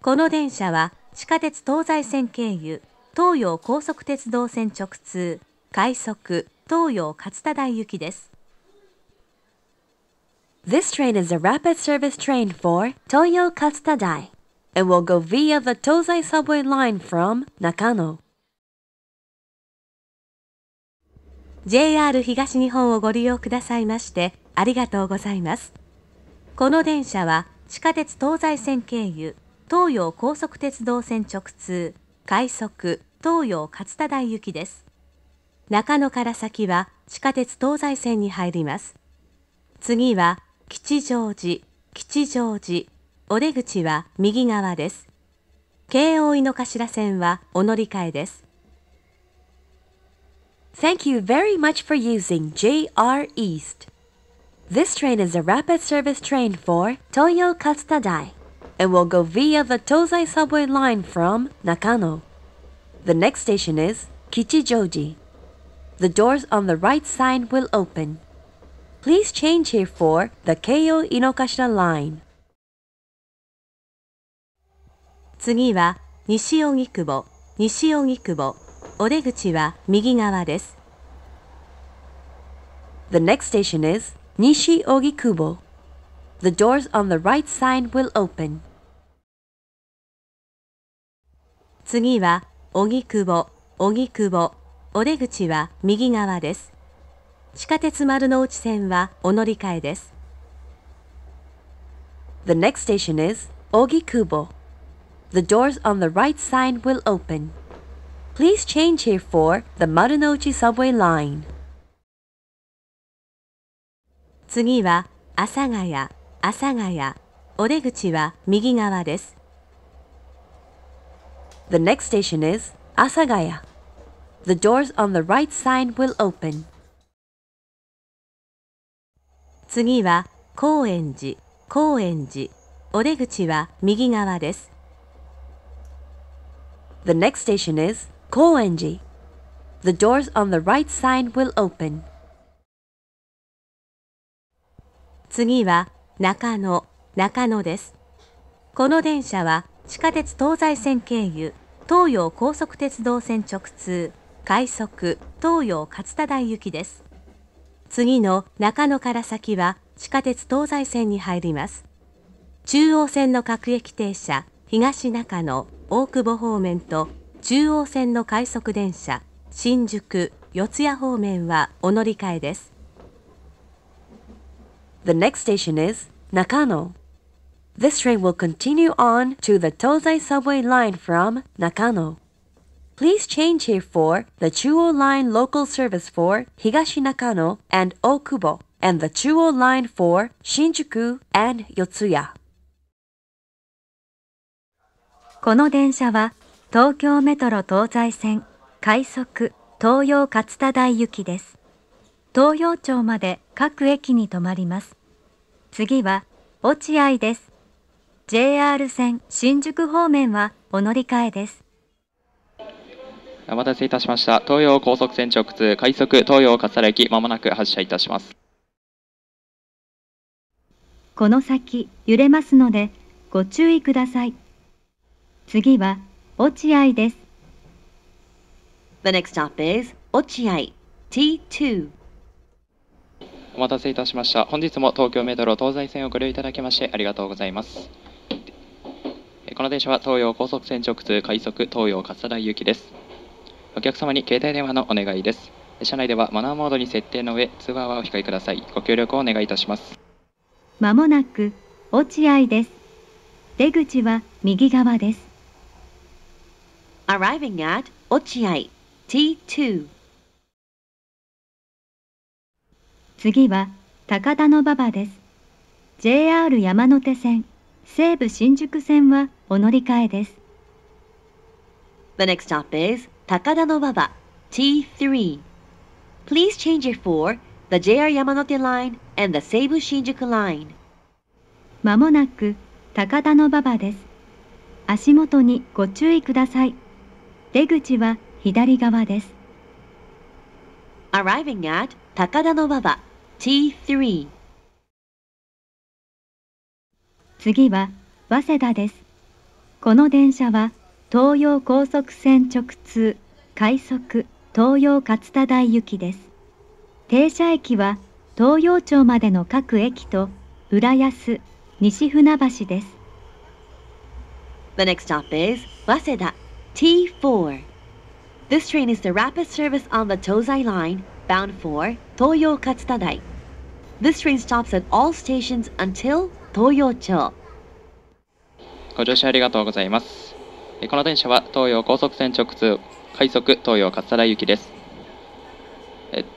この電車は地下鉄東西線経由、東洋高速鉄道線直通、快速、東洋勝田台行きです。JR 東日本をご利用くださいましてありがとうございます。この電車は地下鉄東西線経由、東洋高速鉄道線直通、快速、東洋勝田台行きです。中野から先は地下鉄東西線に入ります。次は吉祥寺、吉祥寺、お出口は右側です。京王井の頭線はお乗り換えです。Thank you very much for using JR East. This train is a rapid service train for Toyo k a t s u Dai. and will go via the Tozai subway line from Nakano. The next station is Kichijoji. The doors on the right side will open. Please change here for the Keio Inokashira line. 次は西荻窪、西荻窪、お出口は右側です。The next station is Nishi Ogikubo. The doors on the right side will open. 次は、おぎくぼ、おぎくぼ、お出口は右側です。地下鉄丸の内線はお乗り換えです。The next station is 荻窪。The doors on the right side will open. Please change here for the 丸の内 subway line. 次は、阿佐ヶ谷、阿佐ヶ谷、お出口は右側です。The next station is Asagaya. The doors on the right side will open. 次は高円寺、高円寺。お出口は右側です。The next station is 高円寺。The doors on the right side will open. 次は中野、中野です。この電車は地下鉄東西線経由、東洋高速鉄道線直通、快速、東洋勝田台行きです。次の中野から先は地下鉄東西線に入ります。中央線の各駅停車、東中野、大久保方面と中央線の快速電車、新宿、四谷方面はお乗り換えです。The next station is 中野 This train will continue on to the Tozai subway line from Nakano. Please change here for the Chuo Line local service for Higashi Nakano and Okubo and the Chuo Line for Shinjuku and Yotsuya. この電車は東京メトロ東西線快速東洋勝田台行きです。東洋町まで各駅に停まります。次は落合です。JR 線新宿方面はお乗り換えですお待たせいたしました東洋高速線直通快速東洋笠原駅まもなく発車いたしますこの先揺れますのでご注意ください次は落合です The next stop is 落合 T2 お待たせいたしました。本日も東京メトロ東西線をご利用いただきましてありがとうございます。この電車は東洋高速線直通快速東洋勝田台行きです。お客様に携帯電話のお願いです。車内ではマナーモードに設定の上、通話はお控えください。ご協力をお願いいたします。まもなく、落合です。出口は右側です。Arriving at 落合 T2 次は高田馬場です。JR 山手線。西武新宿線はお乗り換えです。The next stop is 高田馬場 T3. Please change it for the JR 山手 line and the 西武新宿 line. まもなく高田馬場です。足元にご注意ください。出口は左側です。Arriving at 高田馬場 T3. 次は早稲田です。この電車は東洋高速線直通、快速、東洋勝田台行きです。停車駅は東洋町までの各駅と浦安、西船橋です。The next stop is 早稲田 T4. This train is the rapid service on the Tozai line bound for 東洋勝田台 This train stops at all stations until 東洋町ご乗車ありがとうございますこの電車は東洋高速線直通快速東洋桂行きです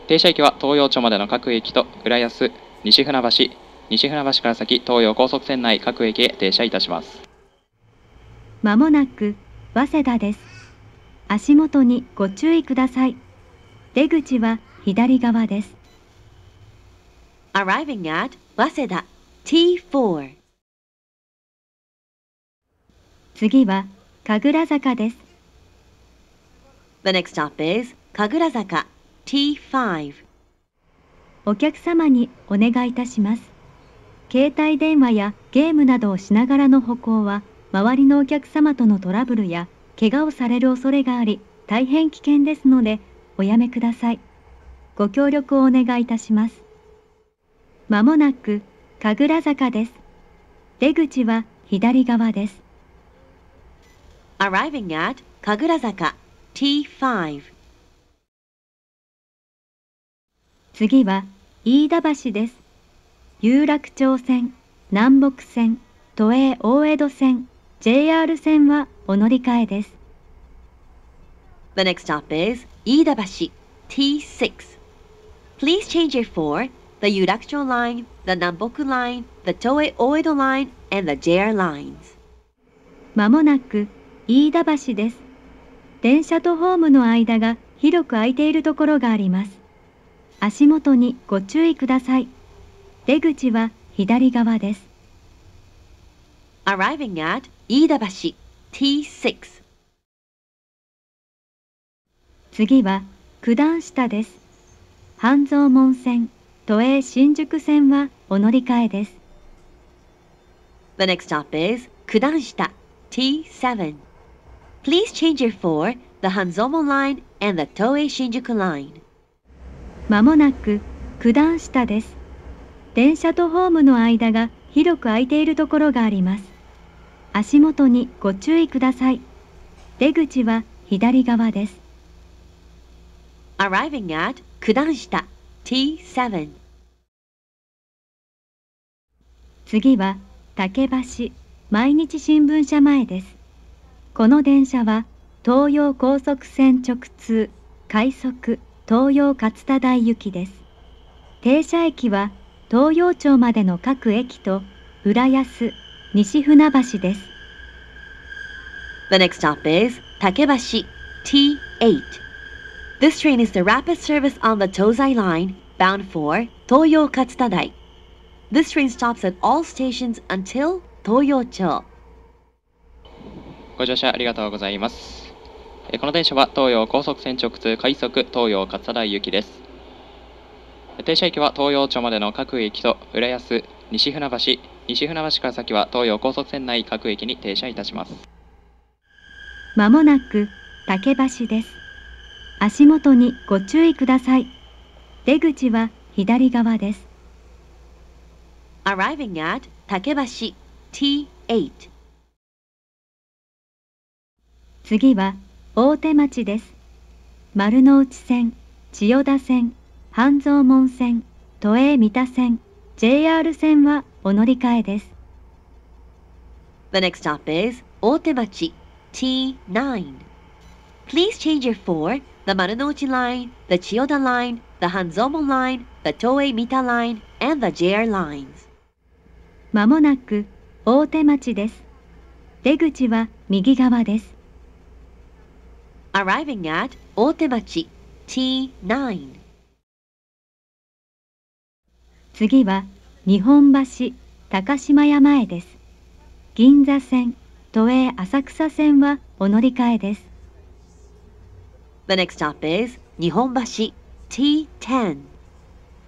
停車駅は東洋町までの各駅と浦安西船橋西船橋から先東洋高速線内各駅へ停車いたしますまもなく早稲田です足元にご注意ください出口は左側です Arriving at 早稲田 T4 次は神楽坂です。The next stop is 神楽坂 T5 お客様にお願いいたします。携帯電話やゲームなどをしながらの歩行は周りのお客様とのトラブルや怪我をされる恐れがあり大変危険ですのでおやめください。ご協力をお願いいたします。まもなく神楽坂です。出口は左側です。Arriving at 神楽坂 T5 次は飯田橋です。有楽町線、南北線、都営大江戸線、JR 線はお乗り換えです。The next stop is 飯田橋 T6 Please change for the Yurakucho Line, the Namboku Line, the Toei Oedo Line, and the JR Lines. まもなく飯田橋です。電車とホームの間が広く空いているところがあります。足元にご注意ください。出口は左側です。Arriving at 飯田橋 T6 次は九段下です。半蔵門線。都営新宿線はお乗り換えです。The next stop is 九段下 T7. Please change it for the Hanzomo line and the Toei Shinjuku line. まもなく九段下です。電車とホームの間が広く空いているところがあります。足元にご注意ください。出口は左側です。Arriving at 九段下 T7 次は竹橋毎日新聞社前です。この電車は東洋高速線直通快速東洋勝田台行きです。停車駅は東洋町までの各駅と浦安、西船橋です。The next stop is 竹橋 T8. This train is the rapid service on the Tozai line bound for 東洋勝田台。This train stops at all stations until 東洋町。ご乗車ありがとうございます。この電車は東洋高速線直通快速東洋勝田行きです。停車駅は東洋町までの各駅と浦安、西船橋、西船橋から先は東洋高速線内各駅に停車いたします。まもなく竹橋です。足元にご注意ください。出口は左側です。arriving at 竹橋 T8 次は大手町です丸の内線千代田線半蔵門線都営三田線 JR 線はお乗り換えです The next stop is 大手町 T9 Please change your for u the 丸の内 line, the 千代田 line, the 半蔵門 line, the 都営三田 line, and the JR lines. まもなく大手町です。出口は右側です。Arriving at 大手町 T9 次は日本橋高島屋前です。銀座線、都営浅草線はお乗り換えです。The next stop is 日本橋 T10.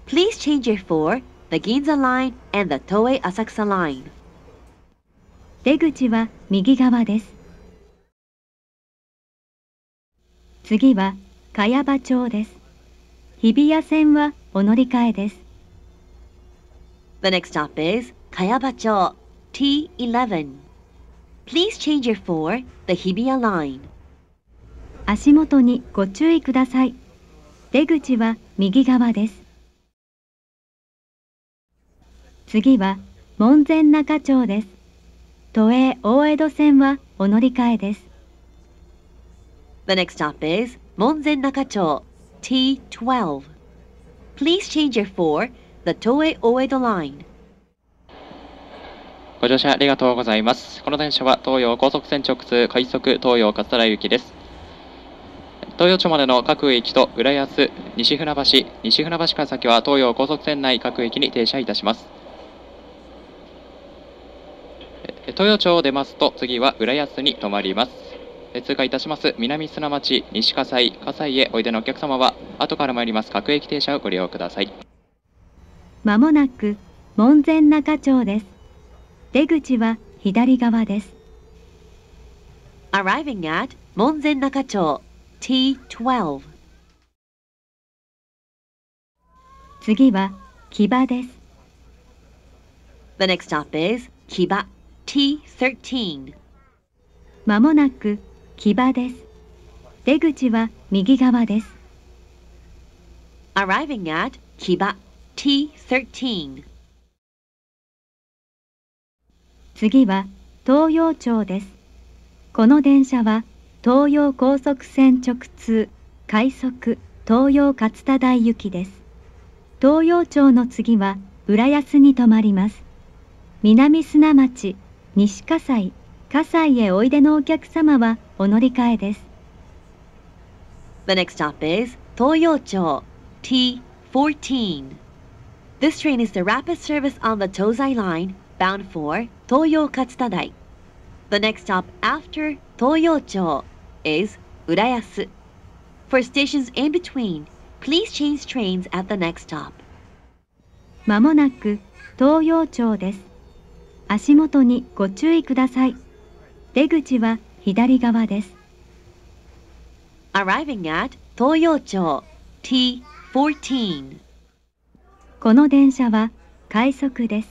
Please change for the Ginza Line and the Toei Asakusa Line 出口は右側です次は茅場町です日比谷線はお乗り換えです The next stop is 茅場町 T11 Please change your for the 日比谷 line 足元にご注意ください出口は右側です次は門前仲町です。都営大江戸線はお乗り換えです。The next stop is 門前仲町 T12. Please change for the 東大江戸 line. ご乗車ありがとうございます。この電車は東洋高速線直通快速東洋桂行きです。東洋町までの各駅と浦安、西船橋、西船橋から先は東洋高速線内各駅に停車いたします。豊町を出ますと次は浦安に停まります通過いたします南砂町西葛西葛西へおいでのお客様は後から参ります各駅停車をご利用くださいまもなく門前仲町です出口は左側です Arriving at 門前町 T12 次は木場です The next stop is 木場 T13 まもなく木場です。出口は右側です。Arriving at 木場 T13 次は東洋町です。この電車は東洋高速線直通快速東洋勝田台行きです。東洋町の次は浦安に停まります。南砂町西葛西、葛西へおいでのお客様はお乗り換えです。The next stop is 東洋町 T14. This train is the rapid service on the Tozai line bound for 東洋勝田台。The next stop after 東洋町 is 浦安。For stations in between, please change trains at the next stop. まもなく東洋町です。足元にご注意ください。出口は左側です。Arriving at 東洋町 T14 この電車は快速です。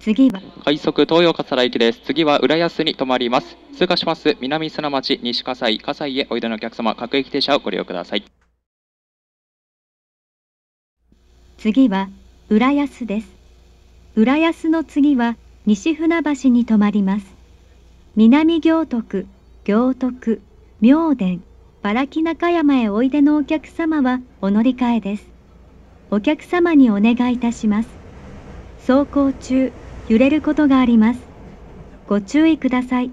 次は快速東洋葛西駅です。次は浦安に止まります。通過します南砂町、西葛西、葛西へおいでのお客様、各駅停車をご利用ください。次は浦安です。浦安の次は西船橋に停まります。南行徳、行徳、明殿、原木中山へおいでのお客様はお乗り換えです。お客様にお願いいたします。走行中、揺れることがあります。ご注意ください。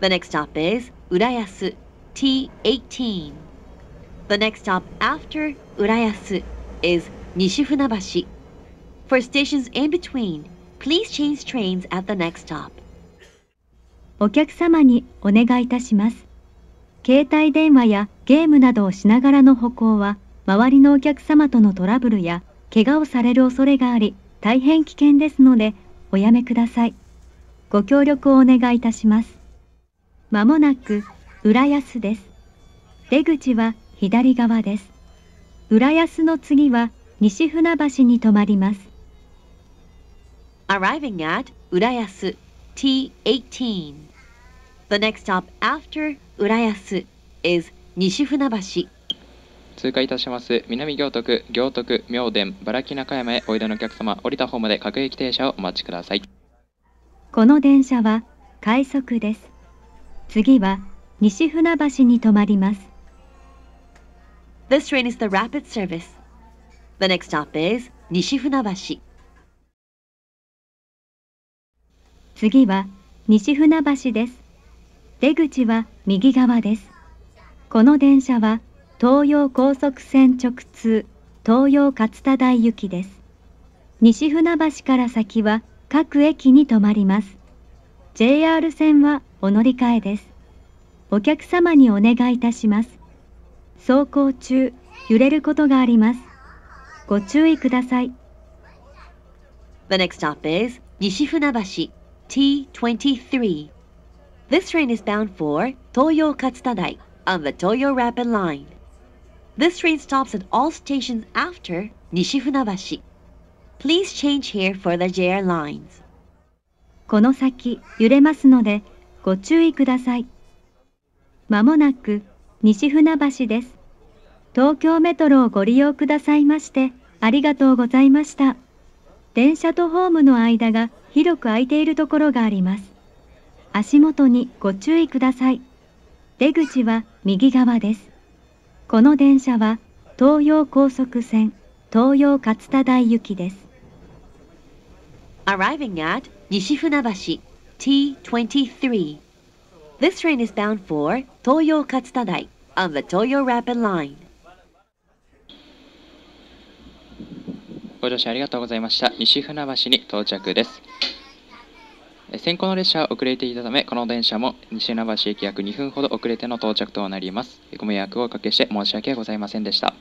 The next stop is 浦安 T18. The next stop after 浦安 is 西船橋 For stations in between, Please change trains at the next stop. お客様にお願いいたします。携帯電話やゲームなどをしながらの歩行は、周りのお客様とのトラブルや、怪我をされる恐れがあり、大変危険ですので、おやめください。ご協力をお願いいたします。まもなく、浦安です。出口は左側です。浦安の次は、西船橋に停まります。arriving at Urayasu T18. The next stop after Urayasu is 西船橋。通過いたします南行徳、行徳、明殿、茨ラ中山へおいでのお客様、降りた方まで各駅停車をお待ちください。この電車は快速です。次は西船橋に止まります。This train is the rapid service. The next stop is 西船橋。次は西船橋です。出口は右側です。この電車は東洋高速線直通東洋勝田台行きです。西船橋から先は各駅に止まります。JR 線はお乗り換えです。お客様にお願いいたします。走行中、揺れることがあります。ご注意ください。The next stop is 西船橋 T23. This train is bound for Toyo Katsutanai on the Toyo Rapid Line. This train stops at all stations after Nishifunabashi. Please change here for the JR lines. この先揺れますのでご注意ください。まもなく西船橋です。東京メトロをご利用くださいましてありがとうございました。電車とホームの間がどく空いているところがあります。足元にご注意ください。出口は右側です。この電車は東洋高速線東洋勝田台行きです。Arriving at 西船橋 T23 This train is bound for 東洋勝田台 on the 東洋 Rapid Line. ご乗車ありがとうございました。西船橋に到着です。先行の列車は遅れていたため、この電車も西船橋駅約2分ほど遅れての到着となります。ご迷惑をおかけして申し訳ございませんでした。